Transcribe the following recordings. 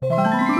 Música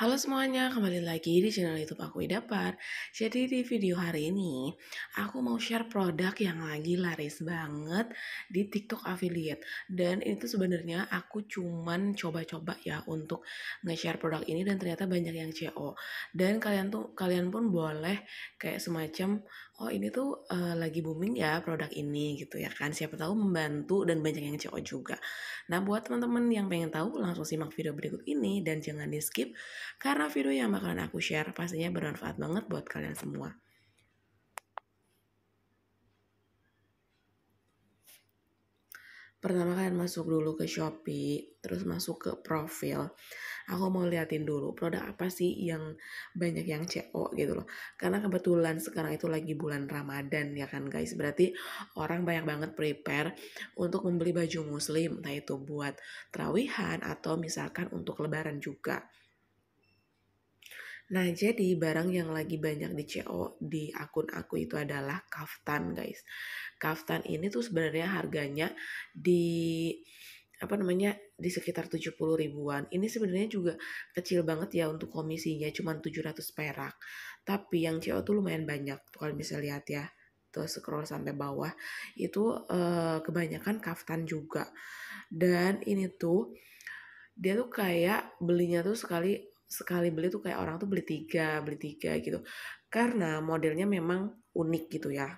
Halo semuanya, kembali lagi di channel YouTube aku Idapar. Jadi di video hari ini, aku mau share produk yang lagi laris banget di TikTok affiliate. Dan itu sebenarnya aku cuman coba-coba ya untuk nge-share produk ini dan ternyata banyak yang CO. Dan kalian tuh kalian pun boleh kayak semacam oh ini tuh uh, lagi booming ya produk ini gitu ya kan. Siapa tahu membantu dan banyak yang CO juga. Nah, buat teman-teman yang pengen tahu langsung simak video berikut ini dan jangan di-skip karena video yang bakalan aku share pastinya bermanfaat banget buat kalian semua. Pertama kalian masuk dulu ke Shopee, terus masuk ke profil. Aku mau liatin dulu produk apa sih yang banyak yang CO gitu loh. Karena kebetulan sekarang itu lagi bulan Ramadan ya kan guys. Berarti orang banyak banget prepare untuk membeli baju muslim. Entah itu buat terawihan atau misalkan untuk lebaran juga. Nah, jadi barang yang lagi banyak di CO di akun aku itu adalah kaftan, guys. Kaftan ini tuh sebenarnya harganya di apa namanya di sekitar 70 ribuan. Ini sebenarnya juga kecil banget ya untuk komisinya cuman 700 perak. Tapi yang CO tuh lumayan banyak tuh kalau bisa lihat ya. Tuh scroll sampai bawah itu eh, kebanyakan kaftan juga. Dan ini tuh dia tuh kayak belinya tuh sekali sekali beli tuh kayak orang tuh beli tiga, beli tiga gitu. Karena modelnya memang unik gitu ya.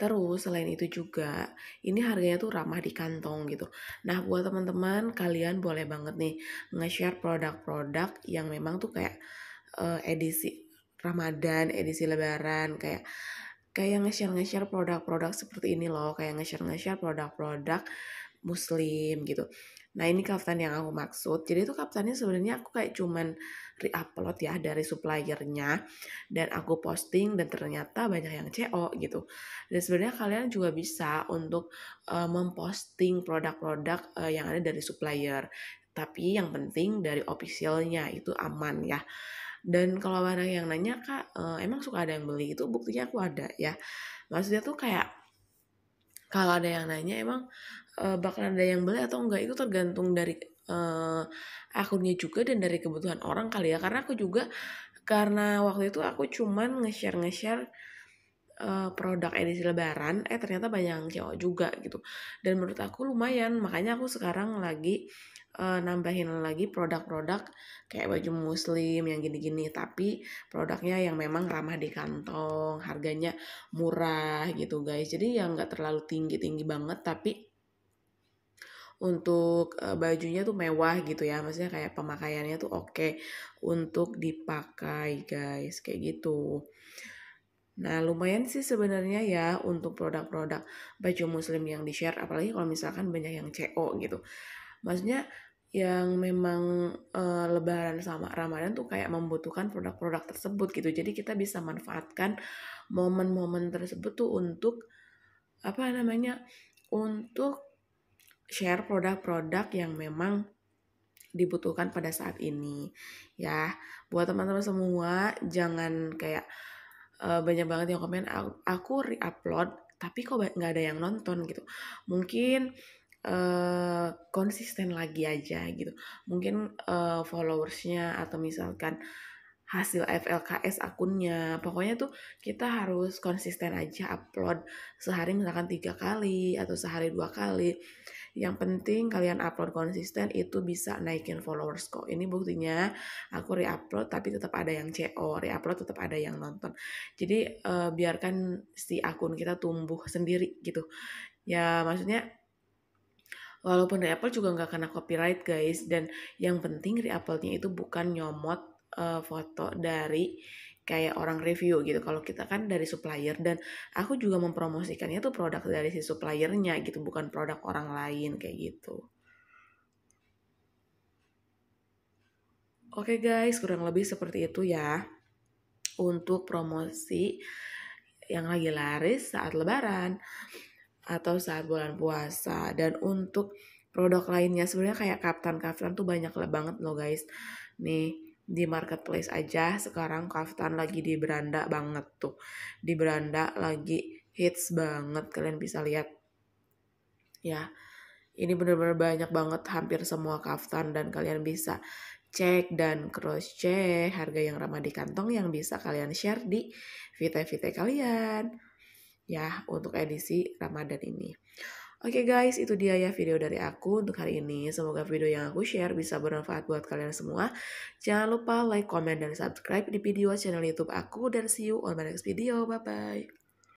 Terus selain itu juga ini harganya tuh ramah di kantong gitu. Nah buat teman-teman kalian boleh banget nih nge-share produk-produk yang memang tuh kayak uh, edisi Ramadan, edisi Lebaran kayak kayak nge-share nge-share produk-produk seperti ini loh, kayak nge-share nge-share produk-produk muslim gitu. Nah ini kaftan yang aku maksud. Jadi itu kaftannya sebenarnya aku kayak cuman re-upload ya dari suppliernya dan aku posting dan ternyata banyak yang CO gitu. Dan sebenarnya kalian juga bisa untuk uh, memposting produk-produk uh, yang ada dari supplier. Tapi yang penting dari officialnya itu aman ya. Dan kalau ada yang nanya kak, uh, emang suka ada yang beli itu buktinya aku ada ya. Maksudnya tuh kayak kalau ada yang nanya emang uh, bakal ada yang beli atau enggak itu tergantung dari uh, akunnya juga dan dari kebutuhan orang kali ya karena aku juga karena waktu itu aku cuman nge-share nge-share produk edisi lebaran eh ternyata banyak yang cewek juga gitu dan menurut aku lumayan makanya aku sekarang lagi uh, nambahin lagi produk-produk kayak baju muslim yang gini-gini tapi produknya yang memang ramah di kantong harganya murah gitu guys jadi yang nggak terlalu tinggi-tinggi banget tapi untuk uh, bajunya tuh mewah gitu ya maksudnya kayak pemakaiannya tuh oke okay untuk dipakai guys kayak gitu Nah, lumayan sih sebenarnya ya untuk produk-produk baju muslim yang di-share, apalagi kalau misalkan banyak yang CO gitu maksudnya yang memang uh, Lebaran sama Ramadan tuh kayak membutuhkan produk-produk tersebut gitu. Jadi kita bisa manfaatkan momen-momen tersebut tuh untuk apa namanya? Untuk share produk-produk yang memang dibutuhkan pada saat ini. Ya, buat teman-teman semua jangan kayak uh, banyak banget yang komen aku, aku re-upload tapi kok nggak ada yang nonton gitu. Mungkin Eh, konsisten lagi aja gitu mungkin uh, followersnya atau misalkan hasil FLKS akunnya pokoknya tuh kita harus konsisten aja upload sehari misalkan tiga kali atau sehari dua kali yang penting kalian upload konsisten itu bisa naikin followers kok ini buktinya aku reupload tapi tetap ada yang CO reupload tetap ada yang nonton jadi uh, biarkan si akun kita tumbuh sendiri gitu ya maksudnya walaupun re juga nggak kena copyright guys dan yang penting re nya itu bukan nyomot uh, foto dari kayak orang review gitu kalau kita kan dari supplier dan aku juga mempromosikannya tuh produk dari si suppliernya gitu bukan produk orang lain kayak gitu Oke okay guys, kurang lebih seperti itu ya untuk promosi yang lagi laris saat lebaran atau saat bulan puasa. Dan untuk produk lainnya sebenarnya kayak kaftan kaftan tuh banyak banget loh guys. Nih di marketplace aja sekarang kaftan lagi di beranda banget tuh. Di beranda lagi hits banget kalian bisa lihat. Ya. Ini bener-bener banyak banget hampir semua kaftan dan kalian bisa cek dan cross check harga yang ramah di kantong yang bisa kalian share di vite vite kalian ya untuk edisi Ramadan ini. Oke okay guys, itu dia ya video dari aku untuk hari ini. Semoga video yang aku share bisa bermanfaat buat kalian semua. Jangan lupa like, comment, dan subscribe di video channel YouTube aku. Dan see you on my next video. Bye-bye.